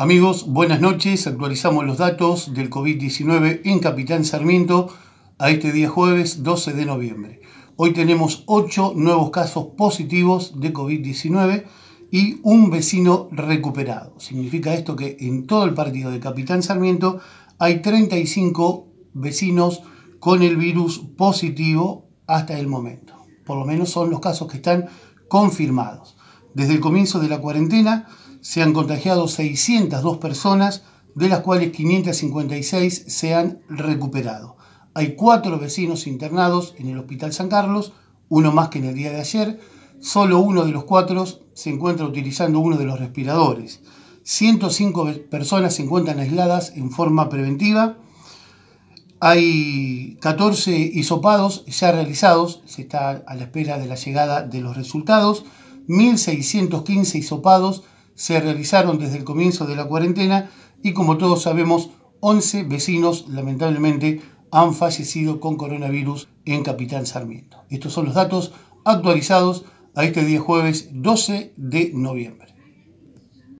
Amigos, buenas noches. Actualizamos los datos del COVID-19 en Capitán Sarmiento a este día jueves 12 de noviembre. Hoy tenemos 8 nuevos casos positivos de COVID-19 y un vecino recuperado. Significa esto que en todo el partido de Capitán Sarmiento hay 35 vecinos con el virus positivo hasta el momento. Por lo menos son los casos que están confirmados. Desde el comienzo de la cuarentena se han contagiado 602 personas, de las cuales 556 se han recuperado. Hay cuatro vecinos internados en el Hospital San Carlos, uno más que en el día de ayer. Solo uno de los cuatro se encuentra utilizando uno de los respiradores. 105 personas se encuentran aisladas en forma preventiva. Hay 14 hisopados ya realizados, se está a la espera de la llegada de los resultados. 1.615 hisopados se realizaron desde el comienzo de la cuarentena y como todos sabemos, 11 vecinos lamentablemente han fallecido con coronavirus en Capitán Sarmiento. Estos son los datos actualizados a este día jueves 12 de noviembre.